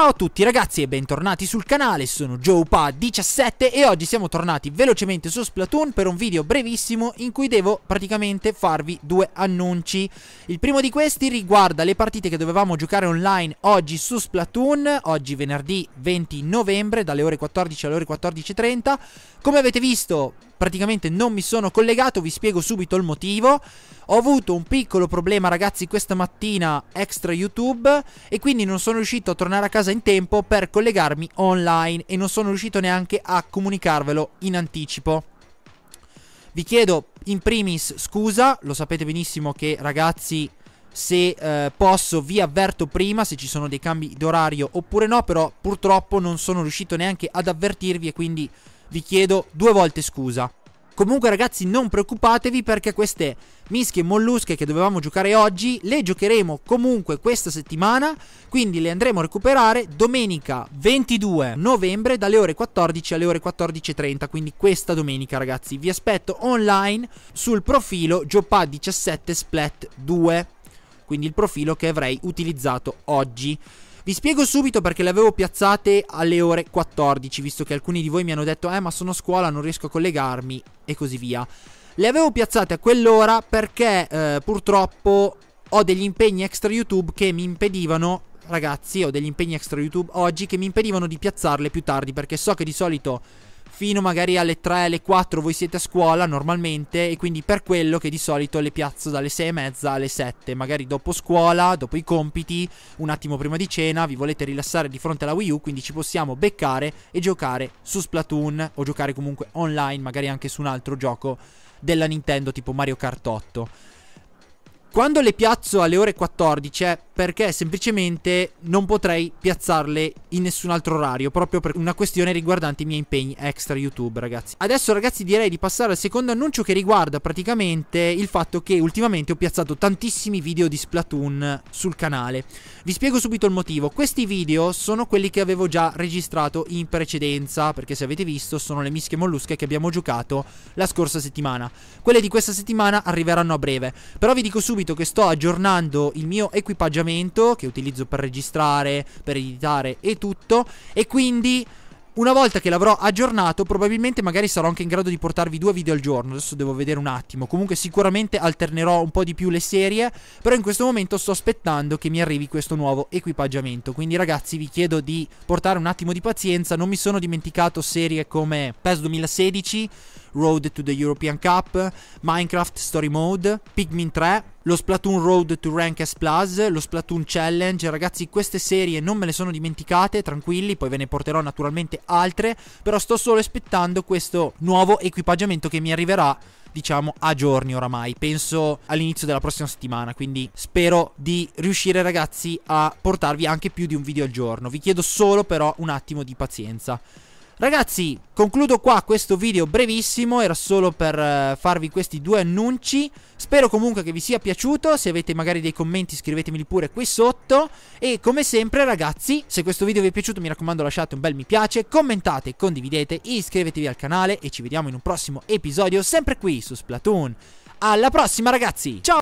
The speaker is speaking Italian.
Ciao a tutti ragazzi e bentornati sul canale, sono JoePa17 e oggi siamo tornati velocemente su Splatoon per un video brevissimo in cui devo praticamente farvi due annunci. Il primo di questi riguarda le partite che dovevamo giocare online oggi su Splatoon, oggi venerdì 20 novembre dalle ore 14 alle ore 14.30. Come avete visto praticamente non mi sono collegato, vi spiego subito il motivo. Ho avuto un piccolo problema ragazzi questa mattina extra YouTube e quindi non sono riuscito a tornare a casa in tempo per collegarmi online e non sono riuscito neanche a comunicarvelo in anticipo. Vi chiedo in primis scusa, lo sapete benissimo che ragazzi se eh, posso vi avverto prima se ci sono dei cambi d'orario oppure no, però purtroppo non sono riuscito neanche ad avvertirvi e quindi vi chiedo due volte scusa. Comunque ragazzi non preoccupatevi perché queste mischie mollusche che dovevamo giocare oggi le giocheremo comunque questa settimana, quindi le andremo a recuperare domenica 22 novembre dalle ore 14 alle ore 14.30, quindi questa domenica ragazzi. Vi aspetto online sul profilo Jopa17splat2, quindi il profilo che avrei utilizzato oggi. Vi spiego subito perché le avevo piazzate alle ore 14, visto che alcuni di voi mi hanno detto eh ma sono a scuola, non riesco a collegarmi e così via. Le avevo piazzate a quell'ora perché eh, purtroppo ho degli impegni extra YouTube che mi impedivano ragazzi, ho degli impegni extra YouTube oggi che mi impedivano di piazzarle più tardi perché so che di solito fino magari alle 3, alle 4 voi siete a scuola normalmente e quindi per quello che di solito le piazzo dalle 6 e mezza alle 7, magari dopo scuola, dopo i compiti, un attimo prima di cena, vi volete rilassare di fronte alla Wii U, quindi ci possiamo beccare e giocare su Splatoon o giocare comunque online, magari anche su un altro gioco della Nintendo tipo Mario Kart 8. Quando le piazzo alle ore 14 è perché semplicemente non potrei piazzarle in nessun altro orario, proprio per una questione riguardante i miei impegni extra YouTube, ragazzi. Adesso ragazzi direi di passare al secondo annuncio che riguarda praticamente il fatto che ultimamente ho piazzato tantissimi video di Splatoon sul canale. Vi spiego subito il motivo. Questi video sono quelli che avevo già registrato in precedenza, perché se avete visto sono le mische mollusche che abbiamo giocato la scorsa settimana. Quelle di questa settimana arriveranno a breve. Però vi dico subito momento che sto aggiornando il mio equipaggiamento che utilizzo per registrare, per editare e tutto e quindi una volta che l'avrò aggiornato, probabilmente magari sarò anche in grado di portarvi due video al giorno. Adesso devo vedere un attimo. Comunque, sicuramente alternerò un po' di più le serie. Però in questo momento sto aspettando che mi arrivi questo nuovo equipaggiamento. Quindi, ragazzi, vi chiedo di portare un attimo di pazienza. Non mi sono dimenticato serie come PES 2016 Road to the European Cup, Minecraft Story Mode, Pikmin 3, lo Splatoon Road to Rank S Plus, lo Splatoon Challenge. Ragazzi, queste serie non me le sono dimenticate, tranquilli, poi ve ne porterò naturalmente altre, però sto solo aspettando questo nuovo equipaggiamento che mi arriverà diciamo a giorni oramai, penso all'inizio della prossima settimana, quindi spero di riuscire ragazzi a portarvi anche più di un video al giorno. Vi chiedo solo però un attimo di pazienza. Ragazzi, concludo qua questo video brevissimo, era solo per uh, farvi questi due annunci. Spero comunque che vi sia piaciuto, se avete magari dei commenti scrivetemeli pure qui sotto. E come sempre ragazzi, se questo video vi è piaciuto mi raccomando lasciate un bel mi piace, commentate, condividete, iscrivetevi al canale e ci vediamo in un prossimo episodio sempre qui su Splatoon. Alla prossima ragazzi, ciao!